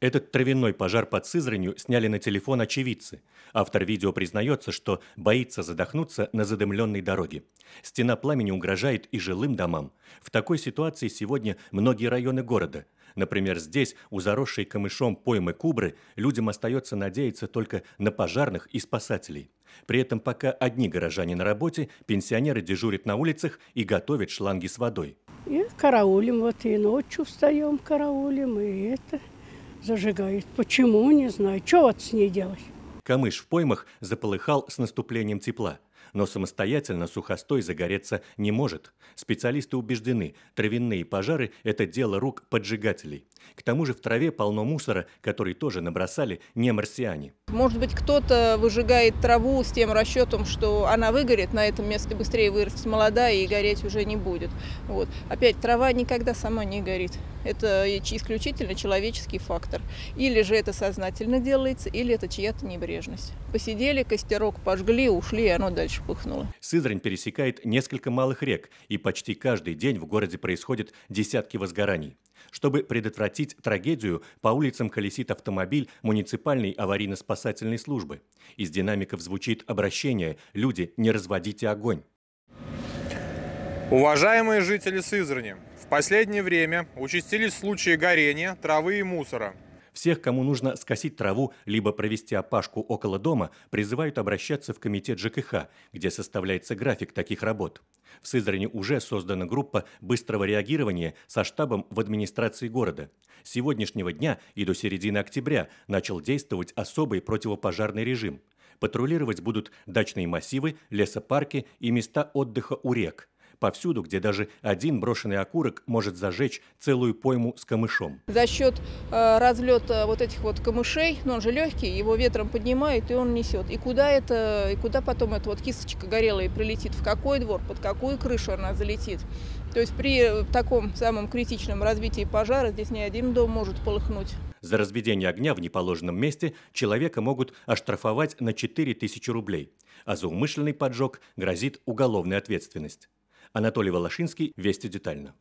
Этот травяной пожар под Сызранью сняли на телефон очевидцы. Автор видео признается, что боится задохнуться на задымленной дороге. Стена пламени угрожает и жилым домам. В такой ситуации сегодня многие районы города. Например, здесь, у заросшей камышом поймы Кубры, людям остается надеяться только на пожарных и спасателей. При этом пока одни горожане на работе, пенсионеры дежурят на улицах и готовят шланги с водой. И караулим, вот и ночью встаем, караулим, и это – Зажигает. Почему, не знаю. Что вот с ней делать? Камыш в поймах заполыхал с наступлением тепла но самостоятельно сухостой загореться не может. Специалисты убеждены, травяные пожары – это дело рук поджигателей. К тому же в траве полно мусора, который тоже набросали не марсиане. Может быть, кто-то выжигает траву с тем расчетом, что она выгорит, на этом месте быстрее вырастет молодая и гореть уже не будет. Вот. Опять, трава никогда сама не горит. Это исключительно человеческий фактор. Или же это сознательно делается, или это чья-то небрежность. Посидели, костерок пожгли, ушли, и оно дальше вспыхнуло. Сызрань пересекает несколько малых рек, и почти каждый день в городе происходят десятки возгораний. Чтобы предотвратить трагедию, по улицам колесит автомобиль муниципальной аварийно-спасательной службы. Из динамиков звучит обращение «Люди, не разводите огонь». Уважаемые жители Сызрани, в последнее время участились случаи горения, травы и мусора – всех, кому нужно скосить траву, либо провести опашку около дома, призывают обращаться в комитет ЖКХ, где составляется график таких работ. В Сызрани уже создана группа быстрого реагирования со штабом в администрации города. С сегодняшнего дня и до середины октября начал действовать особый противопожарный режим. Патрулировать будут дачные массивы, лесопарки и места отдыха у рек повсюду, где даже один брошенный окурок может зажечь целую пойму с камышом. За счет э, разлета вот этих вот камышей, но ну, он же легкий, его ветром поднимает и он несет. И куда это, и куда потом эта вот кисточка горелая прилетит, в какой двор, под какую крышу она залетит. То есть при э, таком самом критичном развитии пожара здесь ни один дом может полыхнуть. За разведение огня в неположенном месте человека могут оштрафовать на 4000 рублей, а за умышленный поджог грозит уголовная ответственность. Анатолий Волошинский. Вести детально.